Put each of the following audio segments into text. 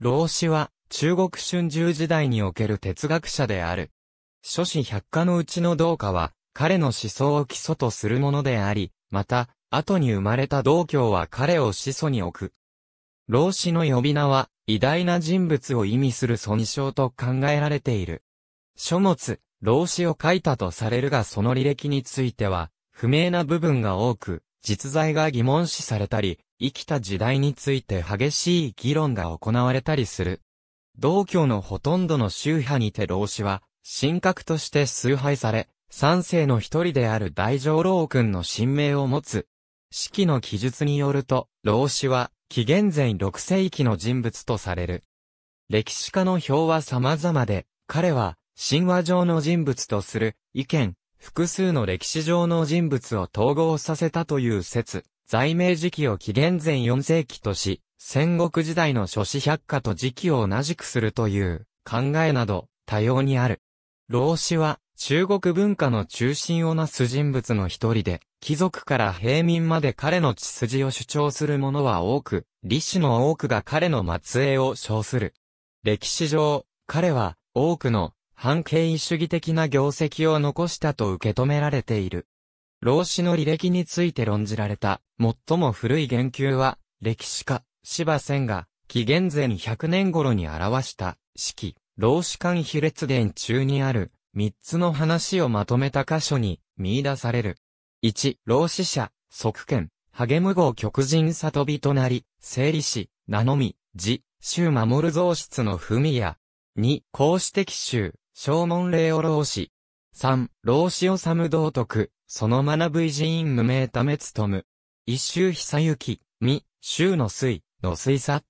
老子は、中国春秋時代における哲学者である。諸子百科のうちの道家は、彼の思想を基礎とするものであり、また、後に生まれた道教は彼を始祖に置く。老子の呼び名は、偉大な人物を意味する尊称と考えられている。書物、老子を書いたとされるがその履歴については、不明な部分が多く、実在が疑問視されたり、生きた時代について激しい議論が行われたりする。道教のほとんどの宗派にて老子は、神格として崇拝され、三世の一人である大乗老君の神明を持つ。式の記述によると、老子は、紀元前六世紀の人物とされる。歴史家の表は様々で、彼は、神話上の人物とする、意見、複数の歴史上の人物を統合させたという説。在名時期を紀元前4世紀とし、戦国時代の諸子百科と時期を同じくするという考えなど多様にある。老子は中国文化の中心をなす人物の一人で、貴族から平民まで彼の血筋を主張する者は多く、李氏の多くが彼の末裔を称する。歴史上、彼は多くの反権威主義的な業績を残したと受け止められている。老子の履歴について論じられた、最も古い言及は、歴史家、芝仙が、紀元前100年頃に表した、式、老子間比列伝中にある、三つの話をまとめた箇所に、見出される。一、老子者、即見、励む号極人里人なり、整理士、名のみ、字、衆守る増室の文や、二、孔子的衆、正門礼を老子、三、老子治道徳、その学ぶ偉人無名ためとむ。一周久行、未、周の水、の水さ。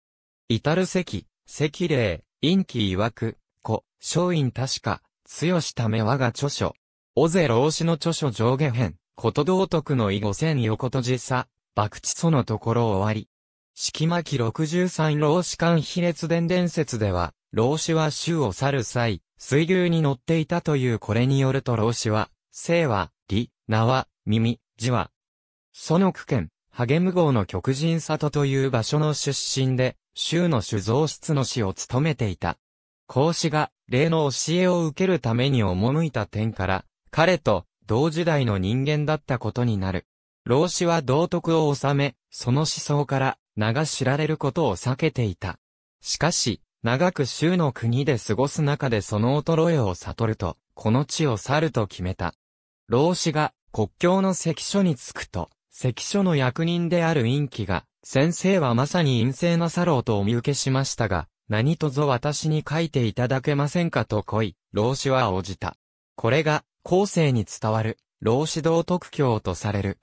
至る関、関霊、陰気曰く、古、松陰確か、強しため我が著書。尾瀬老子の著書上下編、こと道徳の意五千横とじさ、博打そのところ終わり。式巻六十三老子間卑劣伝伝説では、老子は衆を去る際、水牛に乗っていたというこれによると老子は、生は、理、名は、耳、字は、その区県、ハゲム号の極人里という場所の出身で、州の酒造室の師を務めていた。孔子が、霊の教えを受けるために赴いた点から、彼と、同時代の人間だったことになる。老子は道徳を治め、その思想から、名が知られることを避けていた。しかし、長く州の国で過ごす中でその衰えを悟ると、この地を去ると決めた。老子が国境の関所に着くと、関所の役人である陰気が、先生はまさに陰性なさろうとお見受けしましたが、何とぞ私に書いていただけませんかと来い、老子は応じた。これが、後世に伝わる、老子道徳教とされる。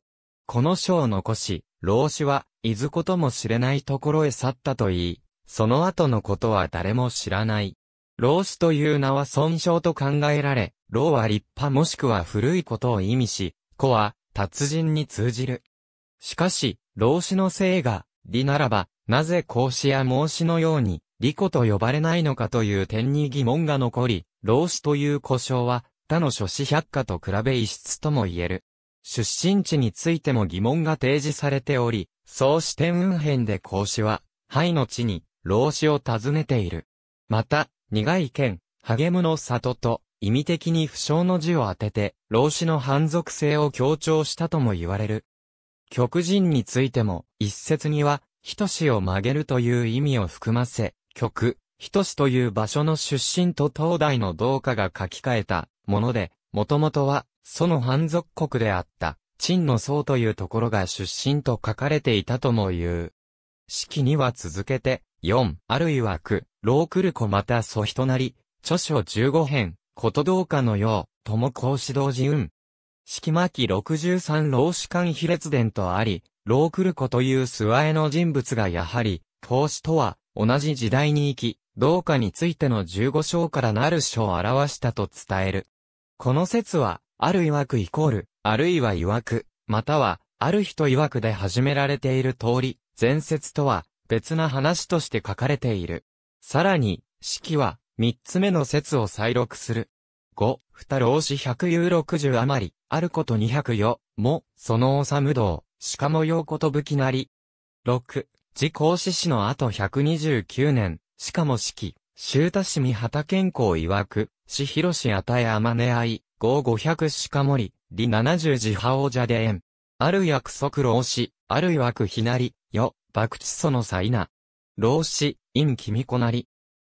この書を残し、老子は、いずことも知れないところへ去ったといい、その後のことは誰も知らない。老子という名は損傷と考えられ、老は立派もしくは古いことを意味し、子は達人に通じる。しかし、老子の性が、理ならば、なぜ孔子や孟子のように、理子と呼ばれないのかという点に疑問が残り、老子という故障は、他の諸子百科と比べ異質とも言える。出身地についても疑問が提示されており、そうして運編で孔子は、肺の地に、老子を訪ねている。また、苦い剣、励むの里と、意味的に不詳の字を当てて、老子の反属性を強調したとも言われる。極人についても、一説には、人志を曲げるという意味を含ませ、極、人志という場所の出身と東大の同化が書き換えたもので、もともとは、その反属国であった、陳の僧というところが出身と書かれていたとも言う。式には続けて、4、あるいは区、ロークルコまた祖人なり、著書15編、ことどうかのよう、とも孔子同時運。式巻き63老子間比列伝とあり、ロークルコという諏訪絵の人物がやはり、孔子とは同じ時代に生き、どうかについての15章からなる書を表したと伝える。この説は、ある曰くイコール、あるいは曰く、または、ある人曰くで始められている通り、前説とは、別な話として書かれている。さらに、式は、三つ目の説を再録する。五、二老子百有六十余り、あること二百余、も、そのおさむ道、しかもようことぶきなり。六、自公子氏の後百二十九年、しかも式、周太氏三畑健康曰く、市広氏あたえあまねあい、五五百鹿しかもり、七十0自派王者で縁。ある約束老子、ある曰くひなり、よ、爆地祖のさい老子、陰君子なり。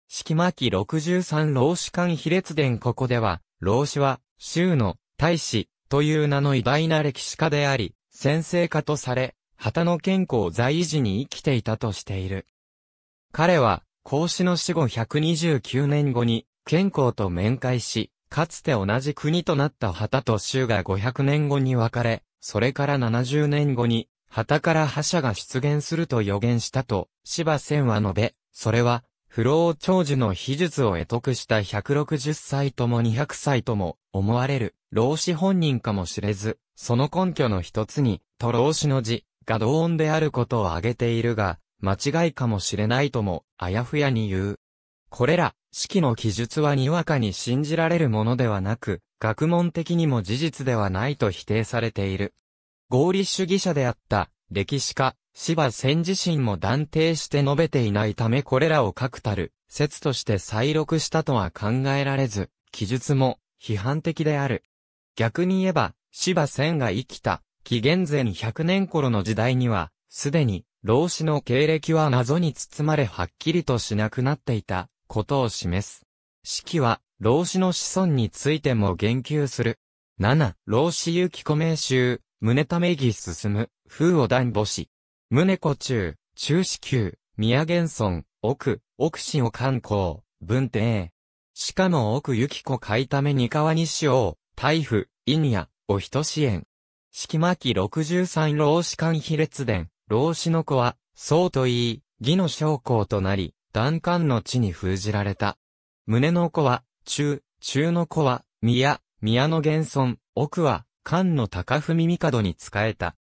式巻期63老子間比列伝ここでは、老子は、周の、大使、という名の偉大な歴史家であり、先生家とされ、旗の健康在維持に生きていたとしている。彼は、孔子の死後129年後に、健康と面会し、かつて同じ国となった旗と州が500年後に分かれ、それから70年後に、旗から覇者が出現すると予言したと、芝千は述べ、それは、不老長寿の秘術を得得した160歳とも200歳とも思われる老子本人かもしれず、その根拠の一つに、と老子の字が同音であることを挙げているが、間違いかもしれないとも、あやふやに言う。これら、式の記述はにわかに信じられるものではなく、学問的にも事実ではないと否定されている。合理主義者であった歴史家、芝仙自身も断定して述べていないためこれらを確たる説として再録したとは考えられず、記述も批判的である。逆に言えば、芝仙が生きた紀元前100年頃の時代には、すでに老子の経歴は謎に包まれはっきりとしなくなっていたことを示す。式は老子の子孫についても言及する。7、老子有機古名集、宗為義進、む、風を断母子。宗子中、中子宮、宮玄村、奥、奥子を観光、文帝。しかも奥行子買いためにし西う、大夫、陰ニお人支援。式巻六63老子官卑列伝、老子の子は、そうと言い、義の将校となり、断官の地に封じられた。胸の子は、中、中の子は、宮、宮の玄村、奥は、菅の高文帝に仕えた。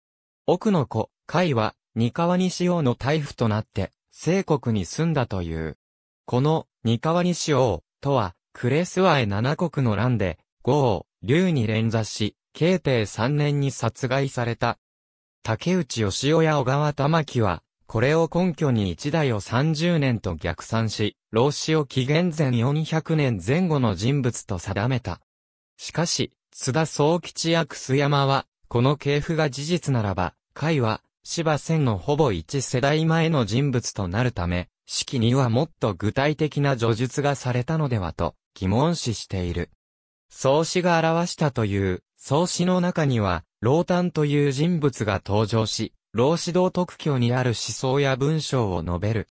奥の子、海は、三河西王の大夫となって、聖国に住んだという。この、三河西王、とは、クレスワエ七国の乱で、五王、竜に連座し、慶帝三年に殺害された。竹内義雄や小川玉木は、これを根拠に一代を三十年と逆算し、老子を紀元前四百年前後の人物と定めた。しかし、津田総吉や楠山は、この系譜が事実ならば、会は、芝千のほぼ一世代前の人物となるため、式にはもっと具体的な叙述がされたのではと、疑問視している。創始が表したという、創始の中には、老丹という人物が登場し、老子道特許にある思想や文章を述べる。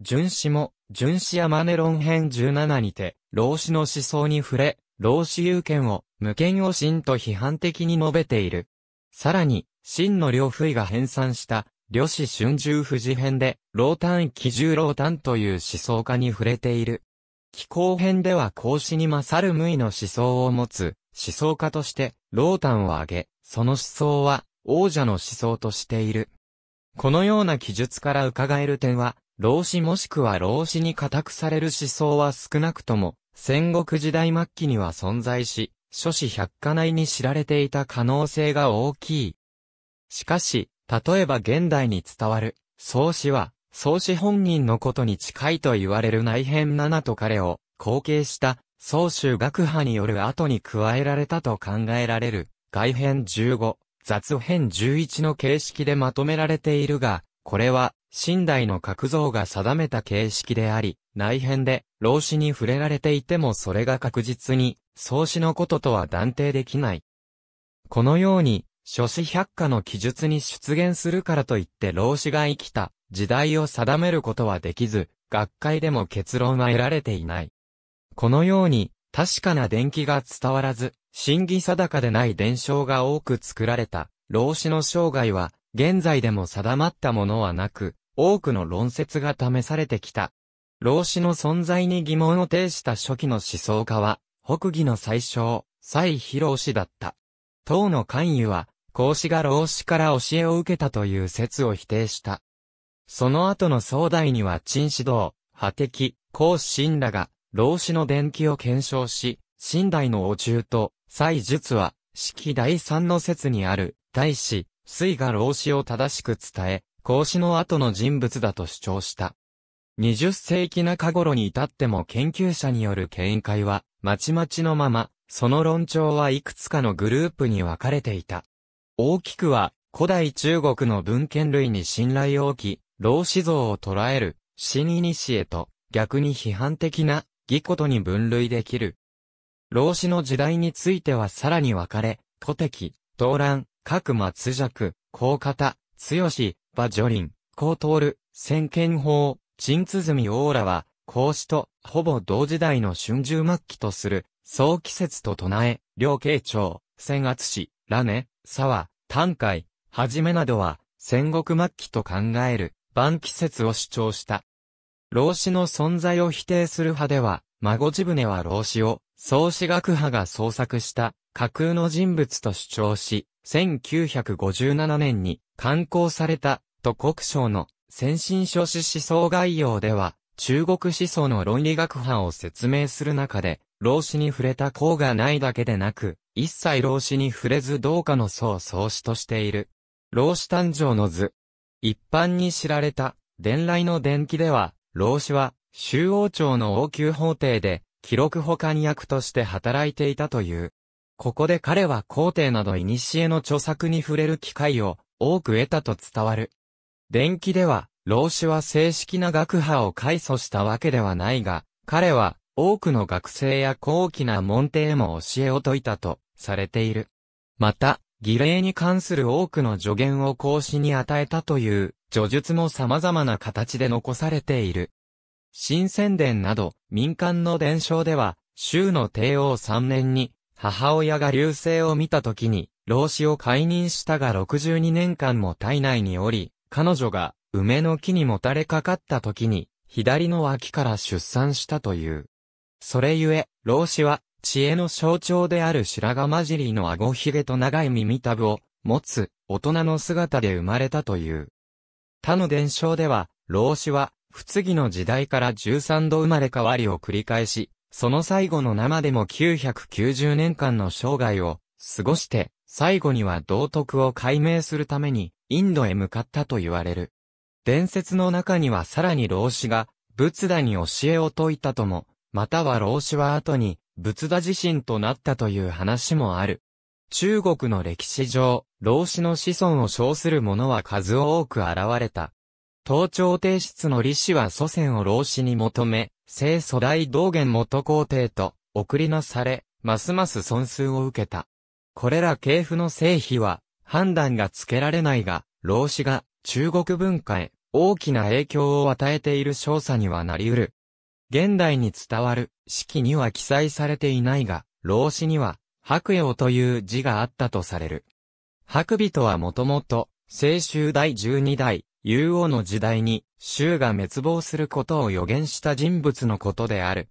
純子も、純子やマネロン編17にて、老子の思想に触れ、老子有権を、無権を真と批判的に述べている。さらに、真の両不意が編纂した、両子春秋富士編で、老単奇重老単という思想家に触れている。気候編では孔子に勝る無意の思想を持つ、思想家として、老単を挙げ、その思想は、王者の思想としている。このような記述から伺える点は、老子もしくは老子に固くされる思想は少なくとも、戦国時代末期には存在し、諸子百科内に知られていた可能性が大きい。しかし、例えば現代に伝わる、宗始は、宗始本人のことに近いと言われる内編7と彼を、後継した、宗州学派による後に加えられたと考えられる、外編15、雑編11の形式でまとめられているが、これは、新代の格像が定めた形式であり、内辺で、老子に触れられていてもそれが確実に、創始のこととは断定できない。このように、諸子百科の記述に出現するからといって老子が生きた、時代を定めることはできず、学会でも結論は得られていない。このように、確かな伝記が伝わらず、真偽定かでない伝承が多く作られた、老子の生涯は、現在でも定まったものはなく、多くの論説が試されてきた。老子の存在に疑問を呈した初期の思想家は、北魏の最小、蔡博氏だった。党の関与は、孔子が老子から教えを受けたという説を否定した。その後の壮大には陳指導、破敵、孔子らが、老子の伝記を検証し、信代の王中と、蔡術は、式第三の説にある、大師、水が老子を正しく伝え、孔子の後の人物だと主張した。20世紀中頃に至っても研究者による見解は、まちまちのまま、その論調はいくつかのグループに分かれていた。大きくは、古代中国の文献類に信頼を置き、老子像を捉える、新へと、逆に批判的な、義ことに分類できる。老子の時代についてはさらに分かれ、古敵、動乱、各松弱、高方、強し、馬女林、高通る、先見法、陳鼓オーラは、孔子とほぼ同時代の春秋末期とする、早季節と唱え、両慶長、千厚氏、ラネ、沢、短海、はじめなどは、戦国末期と考える、晩季節を主張した。老子の存在を否定する派では、孫地船は老子を、創始学派が創作した架空の人物と主張し、1957年に刊行された、と国章の先進書士思想概要では、中国思想の論理学派を説明する中で、老子に触れた功がないだけでなく、一切老子に触れず同化の層創始としている。老子誕生の図。一般に知られた、伝来の伝記では、老子は、周王朝の王宮法廷で、記録保管役として働いていたという。ここで彼は皇帝など古の著作に触れる機会を多く得たと伝わる。伝記では、老子は正式な学派を開祖したわけではないが、彼は多くの学生や高貴な門弟も教えを説いたとされている。また、儀礼に関する多くの助言を孔子に与えたという、叙述も様々な形で残されている。新宣伝など、民間の伝承では、州の帝王3年に、母親が流星を見た時に、老子を解任したが62年間も体内におり、彼女が梅の木にもたれかかった時に、左の脇から出産したという。それゆえ、老子は、知恵の象徴である白髪混じりの顎ひげと長い耳たぶを持つ大人の姿で生まれたという。他の伝承では、老子は、不次の時代から13度生まれ変わりを繰り返し、その最後の生でも990年間の生涯を過ごして、最後には道徳を解明するために、インドへ向かったと言われる。伝説の中にはさらに老子が、仏陀に教えを説いたとも、または老子は後に、仏陀自身となったという話もある。中国の歴史上、老子の子孫を称する者は数多く現れた。東朝帝室の李氏は祖先を老子に求め、聖祖大道元元皇帝と、送りなされ、ますます損数を受けた。これら系譜の成否は判断がつけられないが、老子が中国文化へ大きな影響を与えている少佐にはなり得る。現代に伝わる式には記載されていないが、老子には白葉という字があったとされる。白尾とはもともと、青州第十二代、雄王の時代に、州が滅亡することを予言した人物のことである。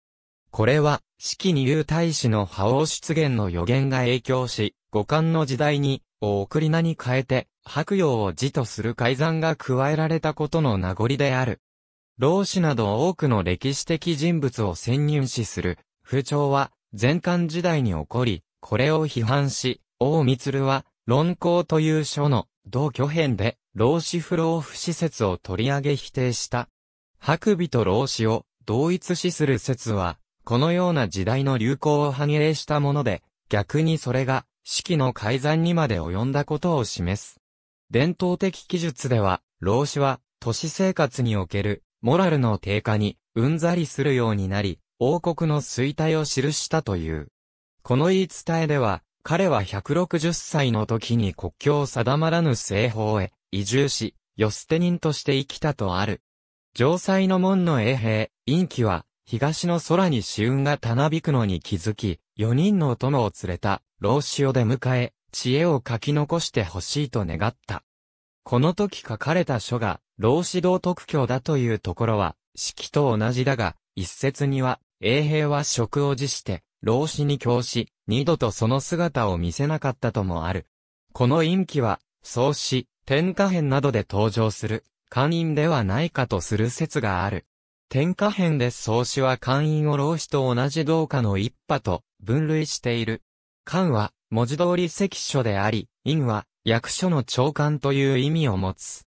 これは、四季二流大使の覇王出現の予言が影響し、五冠の時代に、お送り名に変えて、白陽を字とする改ざんが加えられたことの名残である。老子など多くの歴史的人物を潜入視する、風潮は、前漢時代に起こり、これを批判し、王光は、論考という書の、同居編で、老子不老不死説を取り上げ否定した。白尾と老子を同一視する説は、このような時代の流行を反映したもので、逆にそれが、式の改ざんにまで及んだことを示す。伝統的記述では、老子は、都市生活における、モラルの低下に、うんざりするようになり、王国の衰退を記したという。この言い伝えでは、彼は160歳の時に国境を定まらぬ西方へ移住し、寄捨て人として生きたとある。城塞の門の衛兵、陰気は、東の空に死運がたなびくのに気づき、4人の殿を連れた、老子を出迎え、知恵を書き残してほしいと願った。この時書かれた書が、老子道徳教だというところは、式と同じだが、一説には、永平は職を辞して、老子に教し、二度とその姿を見せなかったともある。この陰気は、創始、天下編などで登場する、官人ではないかとする説がある。天下編で創始は官員を老子と同じ同下の一派と分類している。官は文字通り関所であり、院は役所の長官という意味を持つ。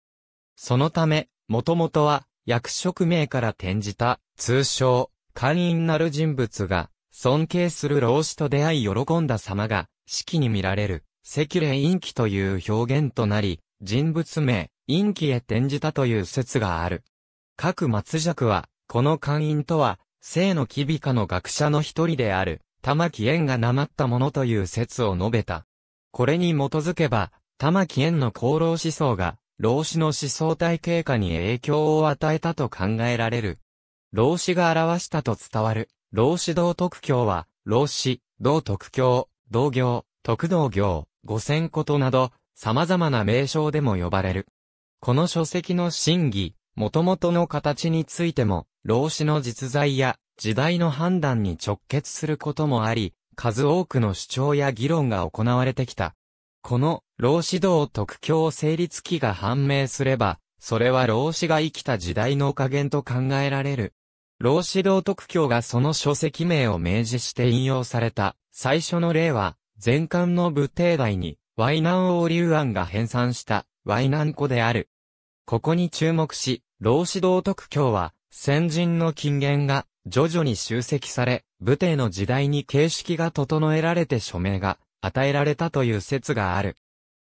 そのため、もともとは役職名から転じた通称官員なる人物が尊敬する老子と出会い喜んだ様が式に見られる関礼陰気という表現となり、人物名、陰気へ転じたという説がある。各松尺は、この官員とは、生の機微科の学者の一人である、玉木縁がなまったものという説を述べた。これに基づけば、玉木縁の功労思想が、老子の思想体系下に影響を与えたと考えられる。老子が表したと伝わる、老子道徳教は、老子、道徳教、道行、徳道行、五千ことなど、様々な名称でも呼ばれる。この書籍の真偽、元々の形についても、老子の実在や時代の判断に直結することもあり、数多くの主張や議論が行われてきた。この、老子道特教成立期が判明すれば、それは老子が生きた時代の加減と考えられる。老子道特教がその書籍名を明示して引用された、最初の例は、前漢の武帝大に、淮南王流案が編纂した、淮南子である。ここに注目し、老子道徳教は、先人の金言が徐々に集積され、武帝の時代に形式が整えられて署名が与えられたという説がある。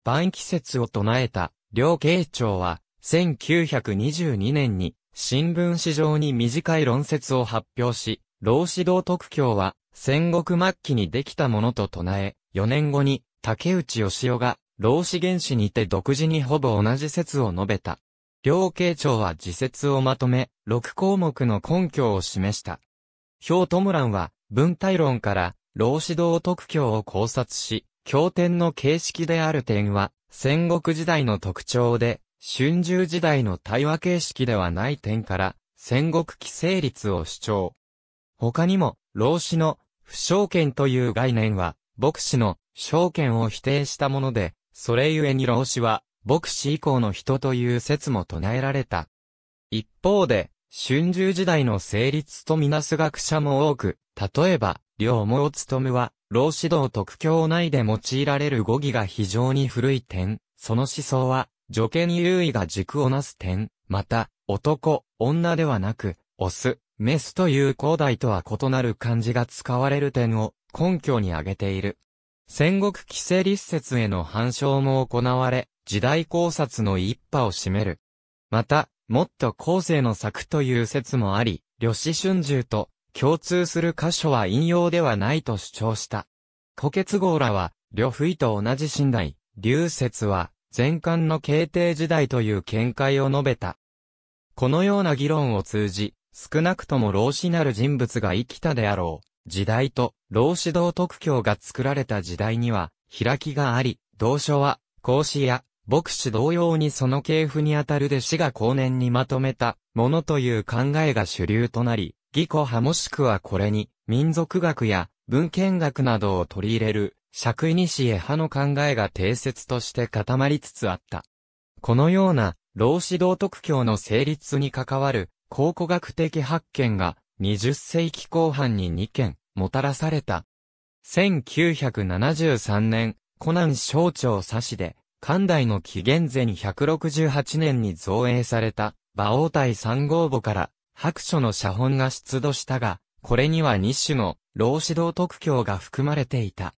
晩期説を唱えた、両慶長は、1922年に、新聞史上に短い論説を発表し、老子道徳教は、戦国末期にできたものと唱え、4年後に、竹内義雄が、老子原始にて独自にほぼ同じ説を述べた。両慶長は自説をまとめ、6項目の根拠を示した。表トムランは、文体論から、老子道特教を考察し、経典の形式である点は、戦国時代の特徴で、春秋時代の対話形式ではない点から、戦国規制率を主張。他にも、老子の、不証権という概念は、牧師の、証権を否定したもので、それゆえに老子は、牧師以降の人という説も唱えられた。一方で、春秋時代の成立とみなす学者も多く、例えば、両毛務は、老子道特教内で用いられる語義が非常に古い点、その思想は、女系に優位が軸をなす点、また、男、女ではなく、オス、メスという後代とは異なる漢字が使われる点を根拠に挙げている。戦国規制立説への反証も行われ、時代考察の一派を占める。また、もっと後世の作という説もあり、呂氏春秋と共通する箇所は引用ではないと主張した。古結号らは、呂不意と同じ信頼、流説は、前漢の慶帝時代という見解を述べた。このような議論を通じ、少なくとも老子なる人物が生きたであろう。時代と、老子道特教が作られた時代には、開きがあり、同書は、孔子や、牧師同様にその系譜にあたる弟子が後年にまとめた、ものという考えが主流となり、義古派もしくはこれに、民族学や、文献学などを取り入れる、尺にしえ派の考えが定説として固まりつつあった。このような、老子道徳教の成立に関わる、考古学的発見が、20世紀後半に2件、もたらされた。1973年、コナン省庁差しで、関代の紀元前168年に造営された、馬王隊三号墓から、白書の写本が出土したが、これには日種の、老子道特教が含まれていた。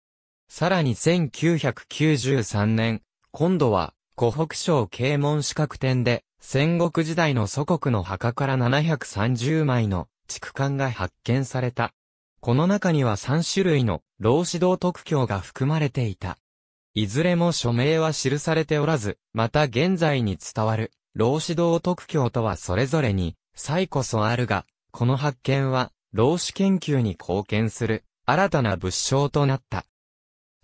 さらに1993年、今度は、湖北省啓門資格店で、戦国時代の祖国の墓から730枚の、畜館が発見された。この中には3種類の老子道特許が含まれていた。いずれも署名は記されておらず、また現在に伝わる老子道特許とはそれぞれに、えこそあるが、この発見は、老子研究に貢献する、新たな物証となった。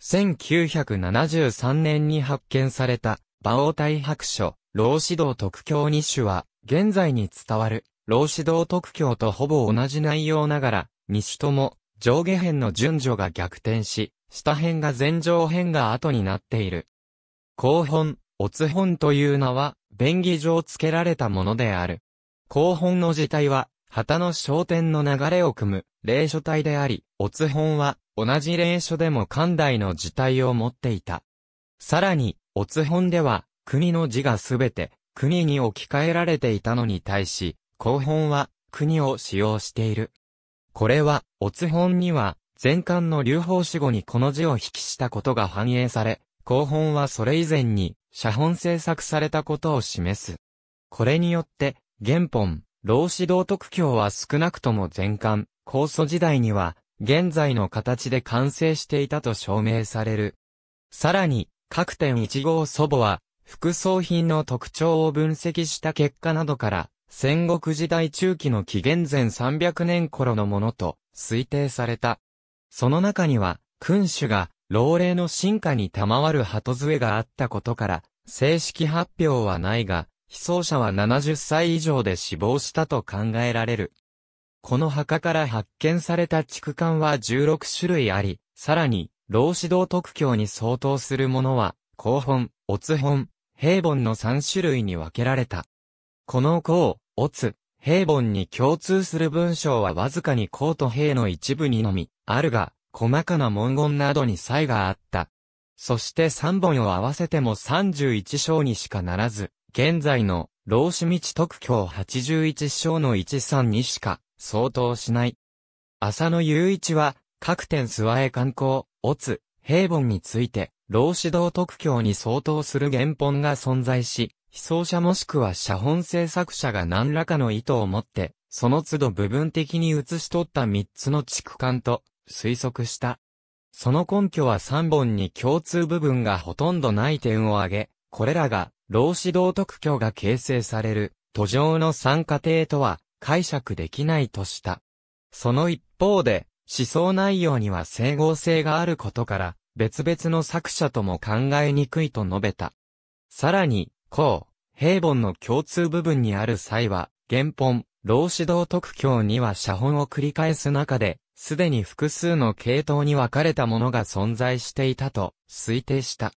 1973年に発見された、馬王大白書、老子道特許2種は、現在に伝わる、老子道特許とほぼ同じ内容ながら、西とも、上下辺の順序が逆転し、下辺が前上辺が後になっている。後本、おつ本という名は、便宜上付けられたものである。後本の字体は、旗の焦点の流れを組む、霊書体であり、おつ本は、同じ霊書でも関代の字体を持っていた。さらに、おつ本では、国の字がすべて、国に置き換えられていたのに対し、後本は、国を使用している。これは、おつ本には、前巻の流法死後にこの字を引きしたことが反映され、後本はそれ以前に、写本制作されたことを示す。これによって、原本、老子道徳教は少なくとも前巻、高祖時代には、現在の形で完成していたと証明される。さらに、各点1号祖母は、副葬品の特徴を分析した結果などから、戦国時代中期の紀元前300年頃のものと推定された。その中には、君主が老齢の進化に賜る鳩杖があったことから、正式発表はないが、被葬者は70歳以上で死亡したと考えられる。この墓から発見された畜管は16種類あり、さらに、老子道特教に相当するものは、後本、乙本、平本の3種類に分けられた。この項、オツ、平凡に共通する文章はわずかに項と平の一部にのみ、あるが、細かな文言などに差異があった。そして三本を合わせても三十一章にしかならず、現在の、老子道特許十一章の一三にしか、相当しない。浅野雄一は、各点諏訪へ観光、オツ、平凡について、老子道特許に相当する原本が存在し、被装者もしくは写本制作者が何らかの意図を持って、その都度部分的に写し取った3つの畜区間と推測した。その根拠は3本に共通部分がほとんどない点を挙げ、これらが、老子道徳教が形成される、途上の三過程とは解釈できないとした。その一方で、思想内容には整合性があることから、別々の作者とも考えにくいと述べた。さらに、こう。平凡の共通部分にある際は、原本、老子道徳教には写本を繰り返す中で、すでに複数の系統に分かれたものが存在していたと推定した。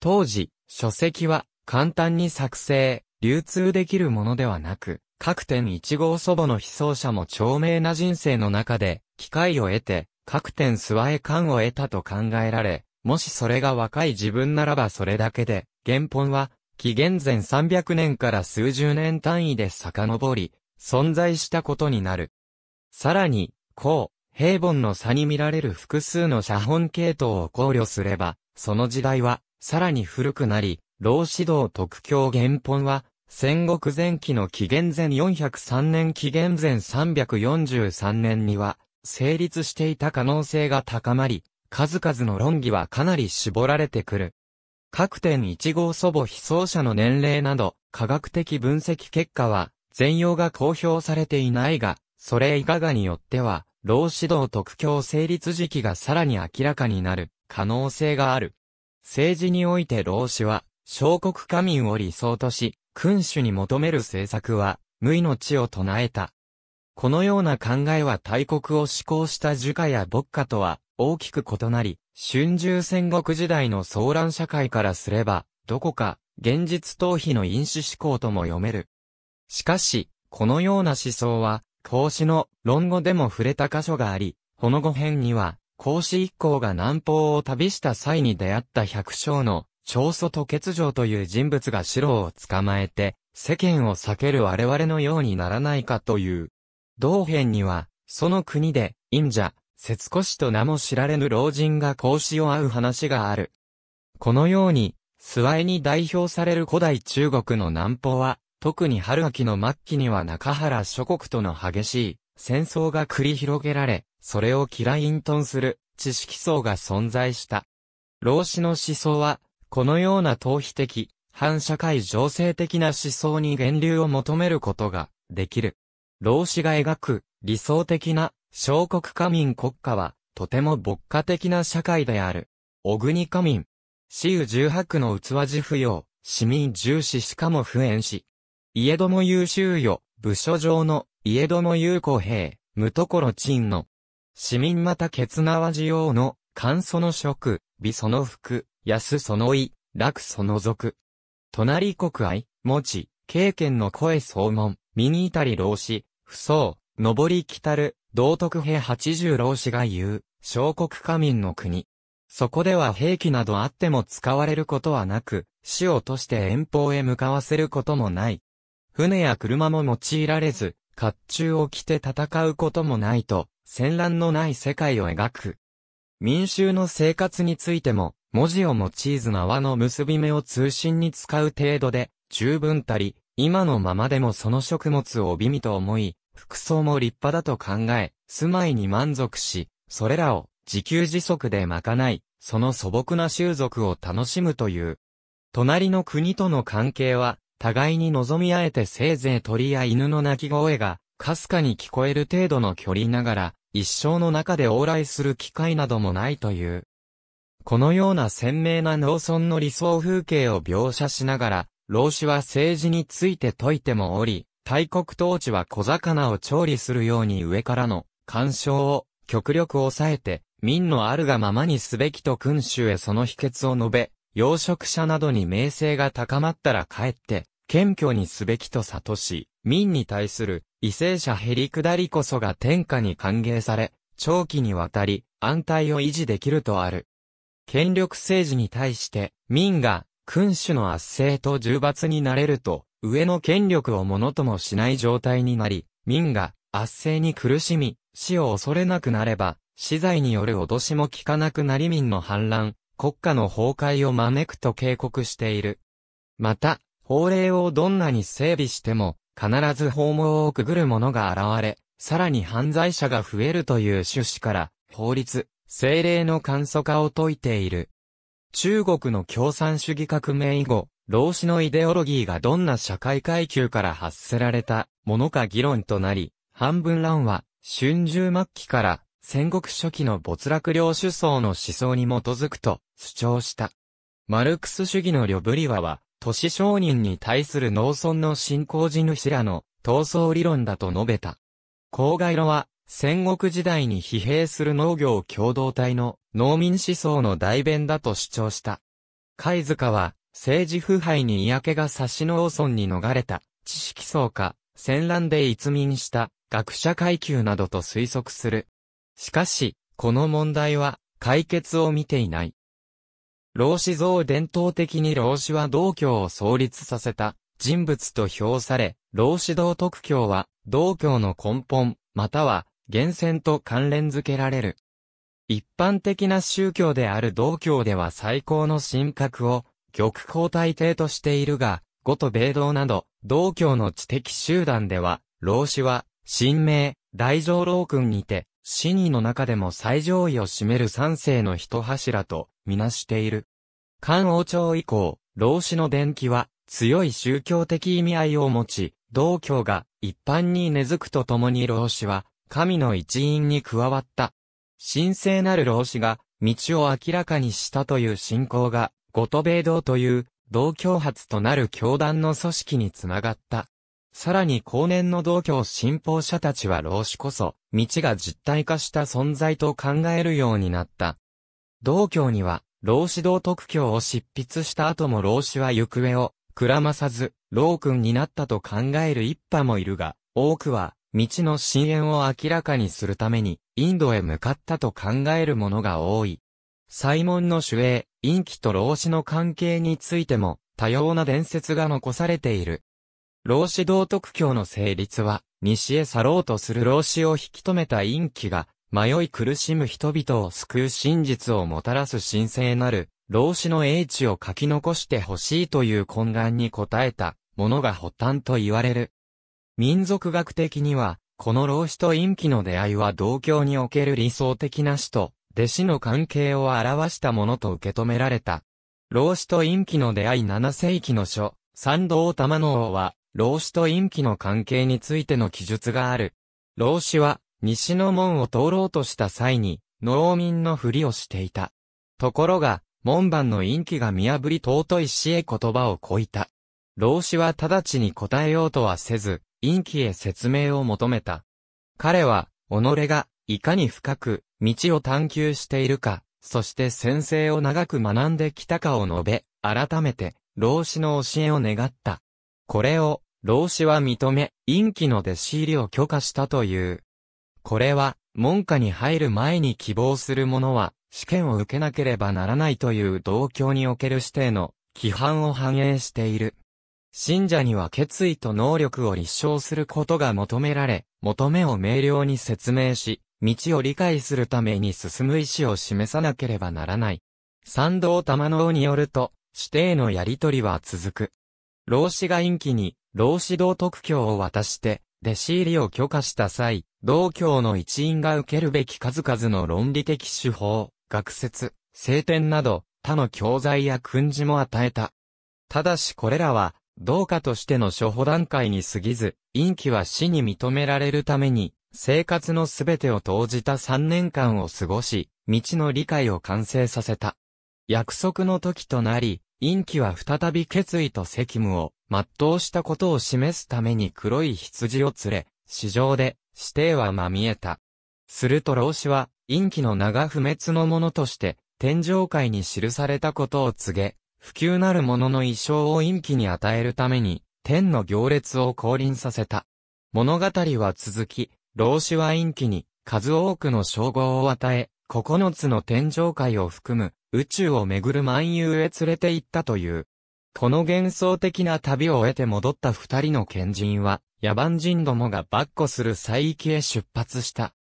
当時、書籍は簡単に作成、流通できるものではなく、各点1号祖母の被葬者も長命な人生の中で、機会を得て、各点諏訪へ感を得たと考えられ、もしそれが若い自分ならばそれだけで、原本は紀元前300年から数十年単位で遡り、存在したことになる。さらに、う平凡の差に見られる複数の写本系統を考慮すれば、その時代は、さらに古くなり、老子道特教原本は、戦国前期の紀元前403年紀元前343年には、成立していた可能性が高まり、数々の論議はかなり絞られてくる。各点1号祖母被葬者の年齢など、科学的分析結果は、全容が公表されていないが、それ以下がによっては、老子道特許成立時期がさらに明らかになる可能性がある。政治において老子は、小国家民を理想とし、君主に求める政策は、無意の地を唱えた。このような考えは大国を志向した儒家や牧家とは大きく異なり、春秋戦国時代の騒乱社会からすれば、どこか、現実逃避の飲酒思考とも読める。しかし、このような思想は、孔子の論語でも触れた箇所があり、この後編には、孔子一行が南方を旅した際に出会った百姓の、長祖と欠如という人物が白を捕まえて、世間を避ける我々のようにならないかという。同編には、その国で、陰者、節子氏と名も知られぬ老人が孔子を会う話がある。このように、諏訪に代表される古代中国の南方は、特に春秋の末期には中原諸国との激しい戦争が繰り広げられ、それを嫌い隠遁する知識層が存在した。老子の思想は、このような逃避的、反社会情勢的な思想に源流を求めることができる。老子が描く理想的な小国家民国家は、とても牧歌的な社会である。小国家民。私有十白の器自不要、市民重視しかも不縁し。家ども優秀よ、部署上の、家ども有公平、無所賃の。市民またケツナ事用の、簡素の職、美その服、安その意、楽その俗。隣国愛、持ち、経験の声相門、身に至り老子、不相、上り来たる、道徳兵八十老氏が言う、小国家民の国。そこでは兵器などあっても使われることはなく、死をとして遠方へ向かわせることもない。船や車も用いられず、甲冑を着て戦うこともないと、戦乱のない世界を描く。民衆の生活についても、文字を用いず縄の結び目を通信に使う程度で、十分たり、今のままでもその食物を帯びみと思い、服装も立派だと考え、住まいに満足し、それらを自給自足で賄い、その素朴な習俗を楽しむという。隣の国との関係は、互いに望み合えてせいぜい鳥や犬の鳴き声が、かすかに聞こえる程度の距離ながら、一生の中で往来する機会などもないという。このような鮮明な農村の理想風景を描写しながら、老子は政治について説いてもおり、大国統治は小魚を調理するように上からの干渉を極力抑えて、民のあるがままにすべきと君主へその秘訣を述べ、養殖者などに名声が高まったら帰って、謙虚にすべきと悟し、民に対する、異性者減り下りこそが天下に歓迎され、長期にわたり、安泰を維持できるとある。権力政治に対して、民が、君主の圧政と重罰になれると、上の権力をものともしない状態になり、民が圧政に苦しみ、死を恐れなくなれば、死罪による脅しも効かなくなり民の反乱、国家の崩壊を招くと警告している。また、法令をどんなに整備しても、必ず法網をくぐる者が現れ、さらに犯罪者が増えるという趣旨から、法律、政令の簡素化を説いている。中国の共産主義革命以後、老子のイデオロギーがどんな社会階級から発せられたものか議論となり、半分乱は、春秋末期から戦国初期の没落領主層の思想に基づくと主張した。マルクス主義のリョブリワは、都市商人に対する農村の信仰地主らの闘争理論だと述べた。郊外路は、戦国時代に疲弊する農業共同体の農民思想の代弁だと主張した。貝塚は、政治腐敗に嫌気が差しの王村に逃れた、知識層か、戦乱で逸民した、学者階級などと推測する。しかし、この問題は、解決を見ていない。老子像伝統的に老子は道教を創立させた人物と評され、老子道徳教は道教の根本、または源泉と関連づけられる。一般的な宗教である道教では最高の神格を玉交大帝としているが、五と米道など、道教の知的集団では、老子は、神明、大乗老君にて、死にの中でも最上位を占める三世の一柱と、みなしている。漢王朝以降、老子の伝記は、強い宗教的意味合いを持ち、道教が一般に根付くとともに老子は、神の一員に加わった。神聖なる老子が、道を明らかにしたという信仰が、ゴトベイ堂という、同教発となる教団の組織につながった。さらに後年の同教信奉者たちは老子こそ、道が実体化した存在と考えるようになった。同教には、老子道徳教を執筆した後も老子は行方を、くらまさず、老君になったと考える一派もいるが、多くは、道の深淵を明らかにするために、インドへ向かったと考えるものが多い。サイモンの守衛、陰気と老子の関係についても、多様な伝説が残されている。老子道徳教の成立は、西へ去ろうとする老子を引き止めた陰気が、迷い苦しむ人々を救う真実をもたらす神聖なる、老子の英知を書き残してほしいという懇願に応えた、ものが発端と言われる。民族学的には、この老子と陰気の出会いは同教における理想的な死と弟子の関係を表したものと受け止められた。老子と陰気の出会い7世紀の書、三道玉の王は、老子と陰気の関係についての記述がある。老子は、西の門を通ろうとした際に、農民のふりをしていた。ところが、門番の陰気が見破り尊い死へ言葉をこいた。老子は直ちに答えようとはせず、陰気へ説明を求めた。彼は、己が、いかに深く、道を探求しているか、そして先生を長く学んできたかを述べ、改めて、老子の教えを願った。これを、老子は認め、陰気の弟子入りを許可したという。これは、門下に入る前に希望する者は、試験を受けなければならないという同教における指定の規範を反映している。信者には決意と能力を立証することが求められ、求めを明瞭に説明し、道を理解するために進む意思を示さなければならない。三道玉の王によると、指定のやりとりは続く。老子が陰気に、老子道特教を渡して、弟子入りを許可した際、道教の一員が受けるべき数々の論理的手法、学説、聖典など、他の教材や訓示も与えた。ただしこれらは、道家としての初歩段階に過ぎず、陰気は死に認められるために、生活のすべてを投じた3年間を過ごし、道の理解を完成させた。約束の時となり、陰気は再び決意と責務を全うしたことを示すために黒い羊を連れ、市場で指定はまみえた。すると老子は、陰気の名が不滅のものとして、天上界に記されたことを告げ、不朽なる者の一生を陰気に与えるために、天の行列を降臨させた。物語は続き、老子は陰気に数多くの称号を与え、9つの天上界を含む宇宙を巡る万有へ連れて行ったという。この幻想的な旅を終えて戻った二人の賢人は、野蛮人どもが跋扈する西域へ出発した。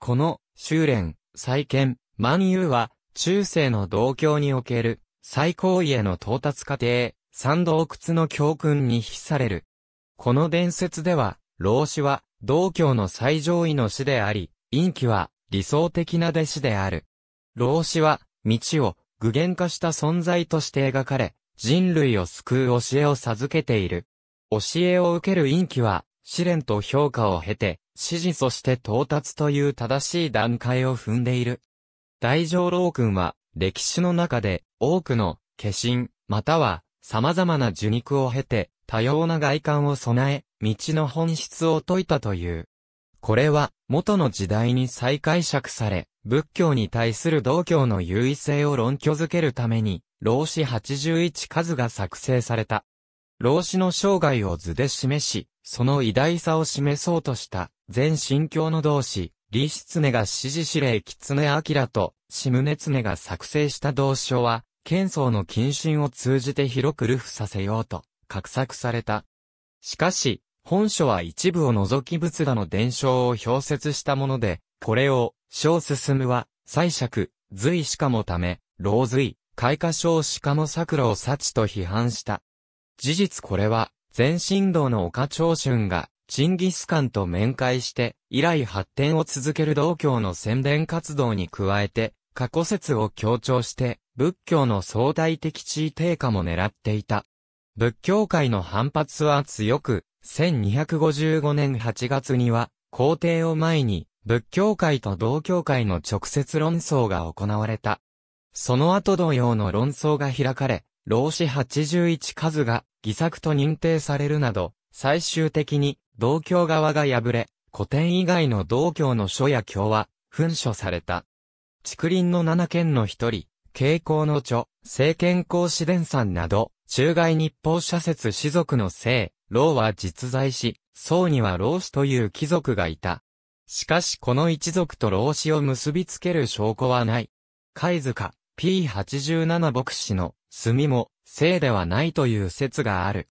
この、修練、再建、万有は、中世の同郷における、最高位への到達過程、三洞窟の教訓に比される。この伝説では、老子は、道教の最上位の師であり、陰気は理想的な弟子である。老子は、道を具現化した存在として描かれ、人類を救う教えを授けている。教えを受ける陰気は、試練と評価を経て、指示そして到達という正しい段階を踏んでいる。大乗老君は、歴史の中で、多くの、化身、または、様々な受肉を経て、多様な外観を備え、道の本質を説いたという。これは、元の時代に再解釈され、仏教に対する道教の優位性を論拠づけるために、老子81数が作成された。老子の生涯を図で示し、その偉大さを示そうとした、全信教の同志、李狐が指示指令狐明と、ネツネが作成した同書は、剣僧の謹慎を通じて広く流布させようと、画策された。しかし、本書は一部を除き仏画の伝承を表説したもので、これを、小進は、彩尺、随しかもため、老随、開花症しかも桜を幸と批判した。事実これは、全神道の岡長春が、チンギスカンと面会して、以来発展を続ける道教の宣伝活動に加えて、過去説を強調して、仏教の相対的地位低下も狙っていた。仏教界の反発は強く、1255年8月には、皇帝を前に、仏教界と道教界の直接論争が行われた。その後同様の論争が開かれ、老子81数が偽作と認定されるなど、最終的に道教側が敗れ、古典以外の道教の書や経は、紛書された。竹林の七県の一人、傾光の著、聖権公子伝産など、中外日報社説士族の姓、老は実在し、僧には老子という貴族がいた。しかしこの一族と老子を結びつける証拠はない。貝塚、P87 牧師の、墨も、姓ではないという説がある。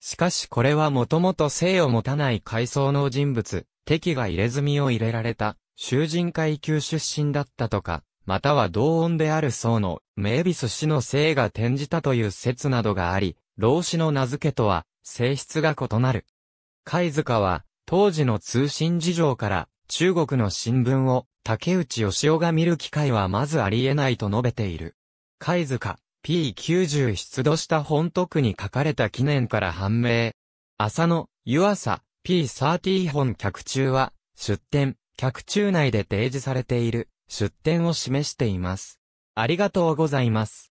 しかしこれはもともと姓を持たない階層の人物、敵が入れ墨を入れられた、囚人階級出身だったとか、または同音である層の、メイビス氏の性が転じたという説などがあり、老子の名付けとは、性質が異なる。貝塚は、当時の通信事情から、中国の新聞を、竹内義雄が見る機会はまずあり得ないと述べている。貝塚、P90 出土した本徳に書かれた記念から判明。浅野、湯浅、P30 本客中は、出典、客中内で提示されている。出展を示しています。ありがとうございます。